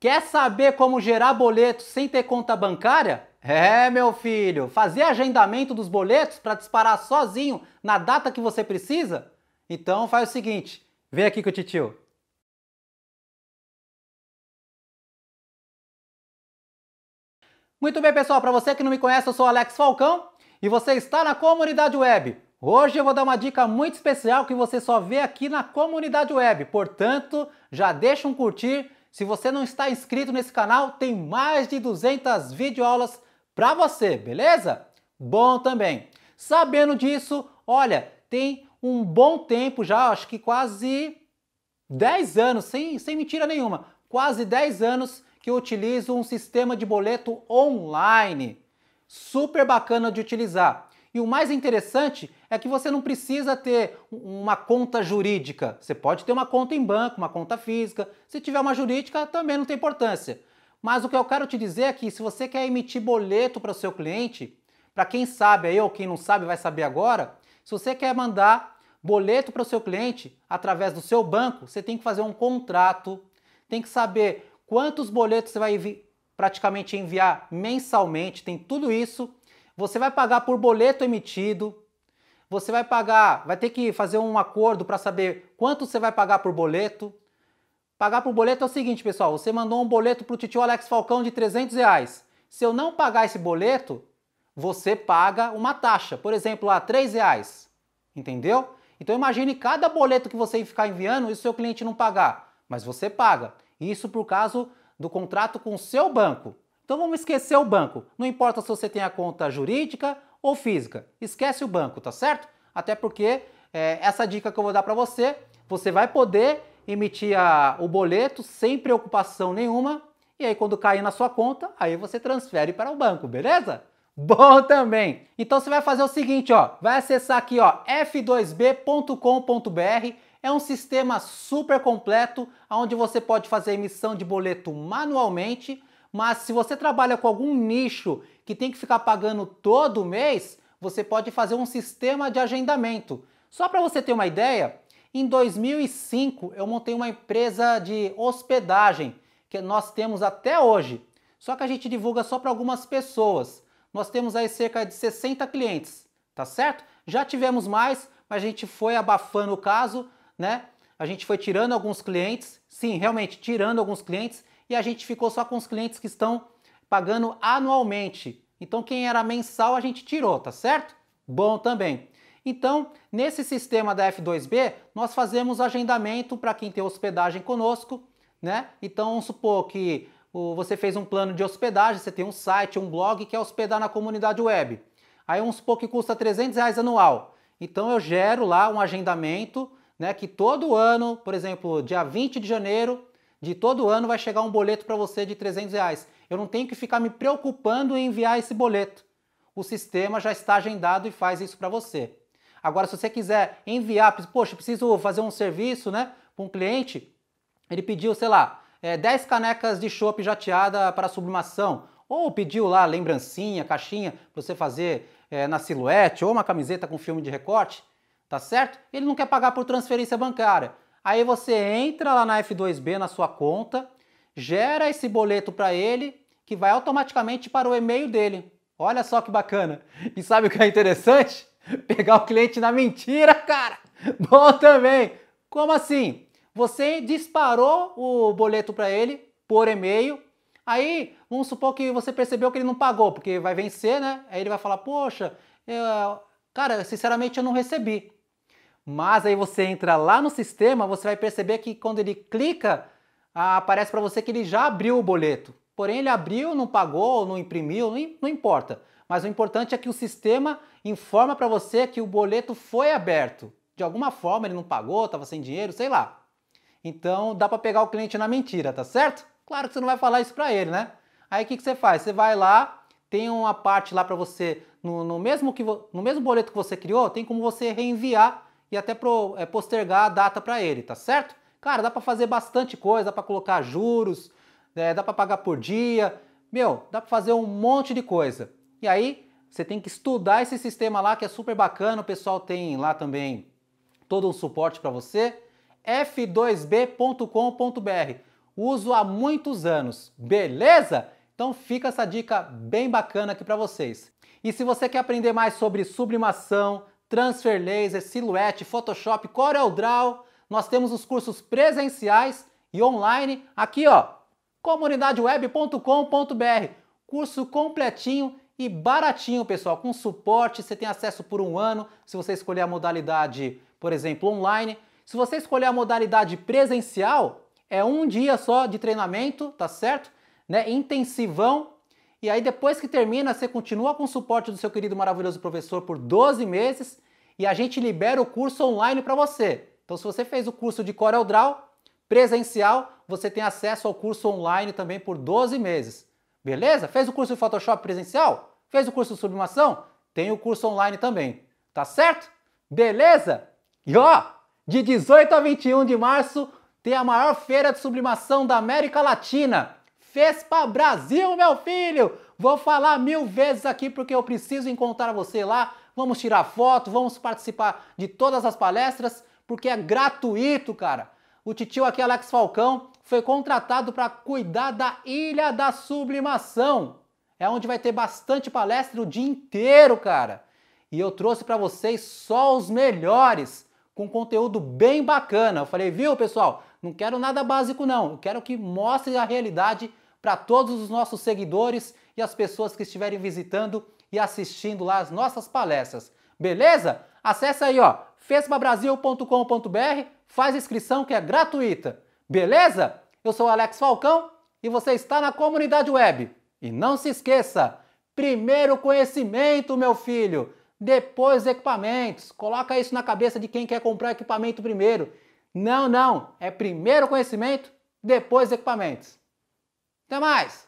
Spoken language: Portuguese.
Quer saber como gerar boletos sem ter conta bancária? É, meu filho, fazer agendamento dos boletos para disparar sozinho na data que você precisa? Então faz o seguinte, vem aqui com o titio. Muito bem, pessoal, para você que não me conhece, eu sou Alex Falcão e você está na comunidade web. Hoje eu vou dar uma dica muito especial que você só vê aqui na comunidade web. Portanto, já deixa um curtir, se você não está inscrito nesse canal, tem mais de 200 videoaulas para você, beleza? Bom também. Sabendo disso, olha, tem um bom tempo já, acho que quase 10 anos, sem, sem mentira nenhuma, quase 10 anos que eu utilizo um sistema de boleto online. Super bacana de utilizar. E o mais interessante é que você não precisa ter uma conta jurídica. Você pode ter uma conta em banco, uma conta física. Se tiver uma jurídica, também não tem importância. Mas o que eu quero te dizer é que se você quer emitir boleto para o seu cliente, para quem sabe aí ou quem não sabe vai saber agora, se você quer mandar boleto para o seu cliente através do seu banco, você tem que fazer um contrato, tem que saber quantos boletos você vai praticamente enviar mensalmente, tem tudo isso você vai pagar por boleto emitido, você vai pagar, vai ter que fazer um acordo para saber quanto você vai pagar por boleto. Pagar por boleto é o seguinte, pessoal, você mandou um boleto para o tio Alex Falcão de 300 reais. Se eu não pagar esse boleto, você paga uma taxa, por exemplo, a 3 reais, entendeu? Então imagine cada boleto que você ficar enviando e o seu cliente não pagar, mas você paga. Isso por causa do contrato com o seu banco. Então vamos esquecer o banco. Não importa se você tem a conta jurídica ou física. Esquece o banco, tá certo? Até porque é, essa dica que eu vou dar para você, você vai poder emitir a, o boleto sem preocupação nenhuma. E aí quando cair na sua conta, aí você transfere para o banco, beleza? Bom também. Então você vai fazer o seguinte, ó, vai acessar aqui, ó, f2b.com.br. É um sistema super completo onde você pode fazer emissão de boleto manualmente mas se você trabalha com algum nicho que tem que ficar pagando todo mês, você pode fazer um sistema de agendamento. Só para você ter uma ideia, em 2005 eu montei uma empresa de hospedagem que nós temos até hoje. Só que a gente divulga só para algumas pessoas. Nós temos aí cerca de 60 clientes, tá certo? Já tivemos mais, mas a gente foi abafando o caso, né? A gente foi tirando alguns clientes, sim, realmente tirando alguns clientes e a gente ficou só com os clientes que estão pagando anualmente. Então, quem era mensal a gente tirou, tá certo? Bom também. Então, nesse sistema da F2B, nós fazemos agendamento para quem tem hospedagem conosco, né? Então, vamos supor que você fez um plano de hospedagem, você tem um site, um blog que é hospedar na comunidade web. Aí vamos supor que custa 300 reais anual. Então eu gero lá um agendamento, né, que todo ano, por exemplo, dia 20 de janeiro, de todo ano vai chegar um boleto para você de 300 reais. Eu não tenho que ficar me preocupando em enviar esse boleto. O sistema já está agendado e faz isso para você. Agora, se você quiser enviar, poxa, preciso fazer um serviço né, para um cliente, ele pediu, sei lá, é, eh, 10 canecas de chopp jateada para sublimação, ou pediu lá lembrancinha, caixinha, para você fazer é, na silhuete, ou uma camiseta com filme de recorte, tá certo? Ele não quer pagar por transferência bancária. Aí você entra lá na F2B, na sua conta, gera esse boleto para ele, que vai automaticamente para o e-mail dele. Olha só que bacana. E sabe o que é interessante? Pegar o cliente na mentira, cara. Bom também. Como assim? Você disparou o boleto para ele por e-mail. Aí, vamos supor que você percebeu que ele não pagou, porque vai vencer, né? Aí ele vai falar: Poxa, eu, cara, sinceramente eu não recebi. Mas aí você entra lá no sistema, você vai perceber que quando ele clica, aparece para você que ele já abriu o boleto. Porém, ele abriu, não pagou, não imprimiu, não importa. Mas o importante é que o sistema informa para você que o boleto foi aberto. De alguma forma ele não pagou, estava sem dinheiro, sei lá. Então dá para pegar o cliente na mentira, tá certo? Claro que você não vai falar isso para ele, né? Aí o que, que você faz? Você vai lá, tem uma parte lá para você, no, no, mesmo que, no mesmo boleto que você criou, tem como você reenviar e até pro, é, postergar a data para ele, tá certo? Cara, dá para fazer bastante coisa, dá para colocar juros, é, dá para pagar por dia, meu, dá para fazer um monte de coisa. E aí você tem que estudar esse sistema lá que é super bacana, o pessoal tem lá também todo um suporte para você. f2b.com.br. Uso há muitos anos, beleza? Então fica essa dica bem bacana aqui para vocês. E se você quer aprender mais sobre sublimação, Transfer Laser, Silhouette, Photoshop, CorelDRAW. Nós temos os cursos presenciais e online aqui, ó, comunidadeweb.com.br. Curso completinho e baratinho, pessoal, com suporte, você tem acesso por um ano, se você escolher a modalidade, por exemplo, online. Se você escolher a modalidade presencial, é um dia só de treinamento, tá certo? Né? Intensivão e aí, depois que termina, você continua com o suporte do seu querido maravilhoso professor por 12 meses e a gente libera o curso online para você. Então, se você fez o curso de CorelDRAW presencial, você tem acesso ao curso online também por 12 meses. Beleza? Fez o curso de Photoshop presencial? Fez o curso de sublimação? Tem o curso online também. Tá certo? Beleza? E ó, de 18 a 21 de março tem a maior feira de sublimação da América Latina. Fespa Brasil, meu filho! Vou falar mil vezes aqui porque eu preciso encontrar você lá. Vamos tirar foto, vamos participar de todas as palestras, porque é gratuito, cara. O titio aqui, Alex Falcão, foi contratado para cuidar da Ilha da Sublimação. É onde vai ter bastante palestra o dia inteiro, cara. E eu trouxe para vocês só os melhores, com conteúdo bem bacana. Eu falei, viu, pessoal? Não quero nada básico não, eu quero que mostre a realidade para todos os nossos seguidores e as pessoas que estiverem visitando e assistindo lá as nossas palestras. Beleza? Acesse aí, ó, fespabrasil.com.br, faz inscrição que é gratuita. Beleza? Eu sou Alex Falcão e você está na comunidade web. E não se esqueça, primeiro conhecimento, meu filho, depois equipamentos. Coloca isso na cabeça de quem quer comprar equipamento primeiro. Não, não, é primeiro conhecimento, depois equipamentos. Até mais!